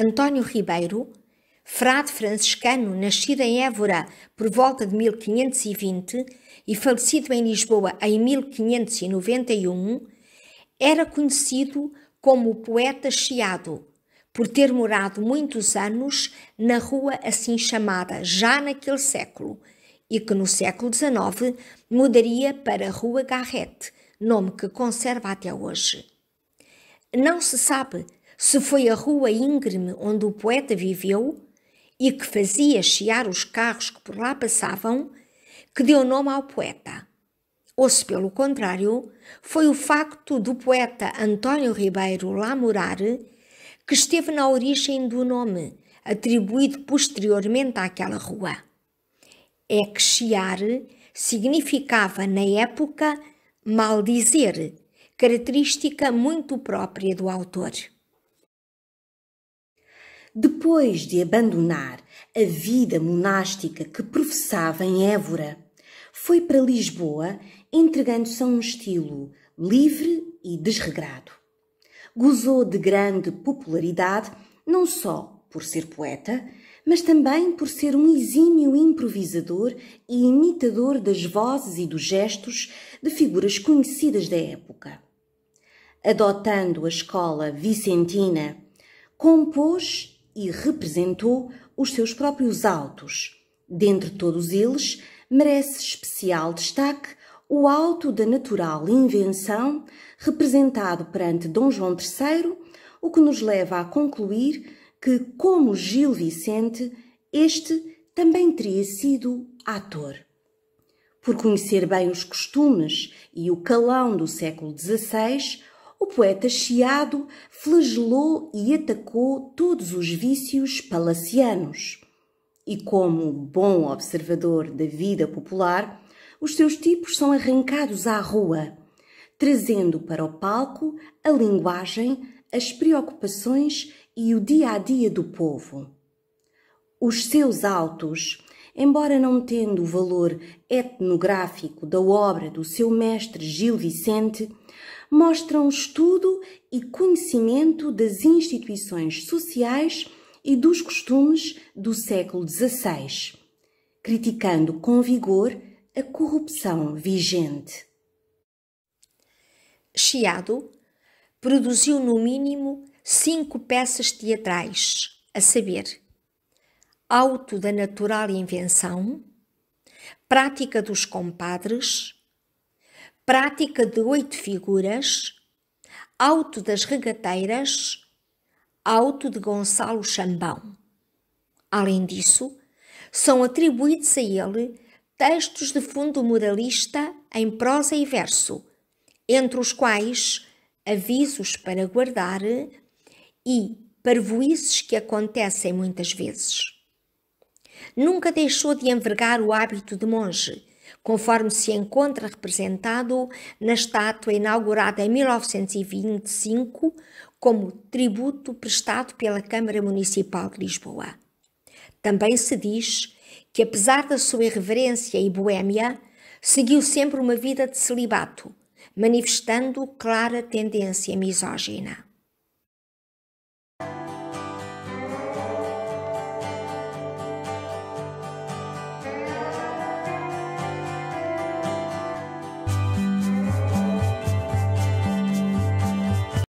António Ribeiro, frade franciscano nascido em Évora por volta de 1520 e falecido em Lisboa em 1591, era conhecido como o poeta chiado, por ter morado muitos anos na rua assim chamada já naquele século, e que no século XIX mudaria para Rua Garrete, nome que conserva até hoje. Não se sabe se foi a rua íngreme onde o poeta viveu e que fazia chiar os carros que por lá passavam, que deu nome ao poeta. Ou se, pelo contrário, foi o facto do poeta António Ribeiro lá morar que esteve na origem do nome, atribuído posteriormente àquela rua. É que chiar significava, na época, maldizer, característica muito própria do autor. Depois de abandonar a vida monástica que professava em Évora, foi para Lisboa entregando-se a um estilo livre e desregrado. Gozou de grande popularidade não só por ser poeta, mas também por ser um exímio improvisador e imitador das vozes e dos gestos de figuras conhecidas da época. Adotando a escola vicentina, compôs e representou os seus próprios autos. Dentre todos eles, merece especial destaque o auto da natural invenção, representado perante Dom João III, o que nos leva a concluir que, como Gil Vicente, este também teria sido ator. Por conhecer bem os costumes e o calão do século XVI, o poeta Chiado flagelou e atacou todos os vícios palacianos. E como bom observador da vida popular, os seus tipos são arrancados à rua, trazendo para o palco a linguagem, as preocupações e o dia a dia do povo. Os seus autos, embora não tendo o valor etnográfico da obra do seu mestre Gil Vicente, mostram estudo e conhecimento das instituições sociais e dos costumes do século XVI, criticando com vigor a corrupção vigente. Chiado produziu no mínimo cinco peças teatrais, a saber, Auto da Natural Invenção, Prática dos Compadres, prática de oito figuras, auto das regateiras, auto de Gonçalo Chambão. Além disso, são atribuídos a ele textos de fundo moralista em prosa e verso, entre os quais avisos para guardar e parvoices que acontecem muitas vezes. Nunca deixou de envergar o hábito de monge, conforme se encontra representado na estátua inaugurada em 1925 como tributo prestado pela Câmara Municipal de Lisboa. Também se diz que, apesar da sua irreverência e boêmia, seguiu sempre uma vida de celibato, manifestando clara tendência misógina.